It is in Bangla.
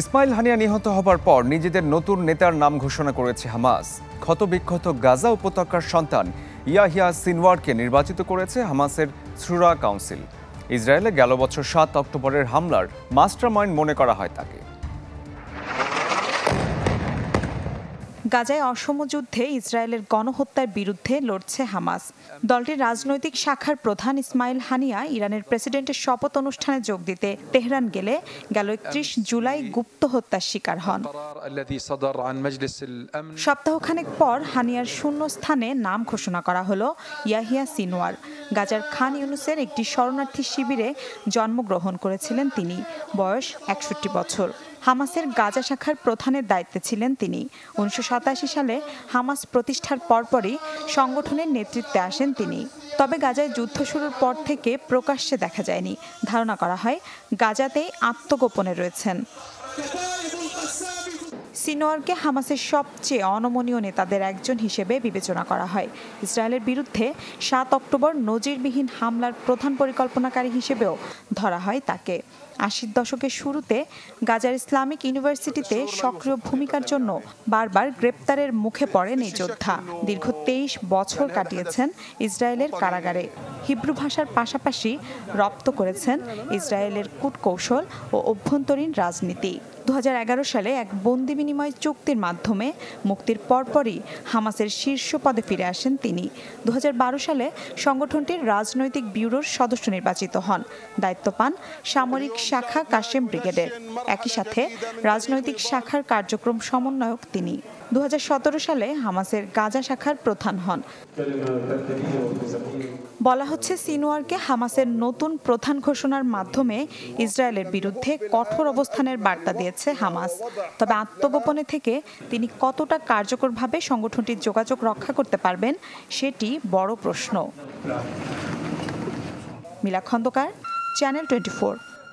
ইসমাইল হানিয়া নিহত হবার পর নিজেদের নতুন নেতার নাম ঘোষণা করেছে হামাস ক্ষতবিক্ষত গাজা উপত্যকার সন্তান ইয়াহিয়া সিনওয়ারকে নির্বাচিত করেছে হামাসের সুরা কাউন্সিল ইসরায়েলে গেল বছর সাত অক্টোবরের হামলার মাস্টারমাইন্ড মনে করা হয় তাকে গাজায় অসম যুদ্ধে ইসরায়েলের গণহত্যার বিরুদ্ধে লড়ছে হামাস দলটির রাজনৈতিক শাখার প্রধান ইসমাইল হানিয়া ইরানের প্রেসিডেন্টের শপথ অনুষ্ঠানে যোগ দিতে তেহরান গেলে গেল একত্রিশ জুলাই গুপ্ত হত্যার শিকার হন সপ্তাহখানেক পর হানিয়ার শূন্য স্থানে নাম ঘোষণা করা হলো ইয়াহিয়া সিনোয়ার গাজার খান ইউনুসের একটি শরণার্থী শিবিরে জন্মগ্রহণ করেছিলেন তিনি বয়স একষট্টি বছর হামাসের গাজা শাখার প্রধানের দায়িত্বে ছিলেন তিনি উনিশশো সালে হামাস প্রতিষ্ঠার পরপরই সংগঠনের নেতৃত্বে আসেন তিনি তবে গাজায় যুদ্ধ শুরুর পর থেকে প্রকাশ্যে দেখা যায়নি ধারণা করা হয় গাজাতেই আত্মগোপনে রয়েছেন সিনোয়ারকে হামাসের সবচেয়ে অনমনীয় নেতাদের একজন হিসেবে বিবেচনা করা হয় ইসরায়েলের বিরুদ্ধে সাত অক্টোবর নজিরবিহীন হামলার প্রধান পরিকল্পনাকারী হিসেবেও ধরা হয় তাকে আশির দশকের শুরুতে গাজার ইসলামিক ইউনিভার্সিটিতে সক্রিয় ভূমিকার জন্য বারবার গ্রেপ্তারের মুখে পড়েন এই যোদ্ধা দীর্ঘ তেইশ বছর কাটিয়েছেন ইসরায়েলের কারাগারে হিব্রু ভাষার পাশাপাশি রপ্ত করেছেন ইসরায়েলের কূটকৌশল ও অভ্যন্তরীণ রাজনীতি দু সালে এক বন্দি বিনিময় চুক্তির মাধ্যমে মুক্তির পরপরই হামাসের শীর্ষ পদে ফিরে আসেন তিনি দু সালে সংগঠনটির রাজনৈতিক ব্যুরোর সদস্য নির্বাচিত হন দায়িত্ব পান সামরিক শাখা কাশেম ব্রিগেডের একই সাথে রাজনৈতিক শাখার কার্যক্রম সমন্বয়ক তিনি দু সালে হামাসের গাজা শাখার প্রধান হন বলা হচ্ছে সিনোয়ারকে হামাসের নতুন প্রধান ঘোষণার মাধ্যমে ইসরায়েলের বিরুদ্ধে কঠোর অবস্থানের বার্তা দিয়েছে হামাস তবে আত্মগোপনে থেকে তিনি কতটা কার্যকরভাবে সংগঠনটির যোগাযোগ রক্ষা করতে পারবেন সেটি বড় প্রশ্ন মিলা খন্দকার চ্যানেল টোয়েন্টি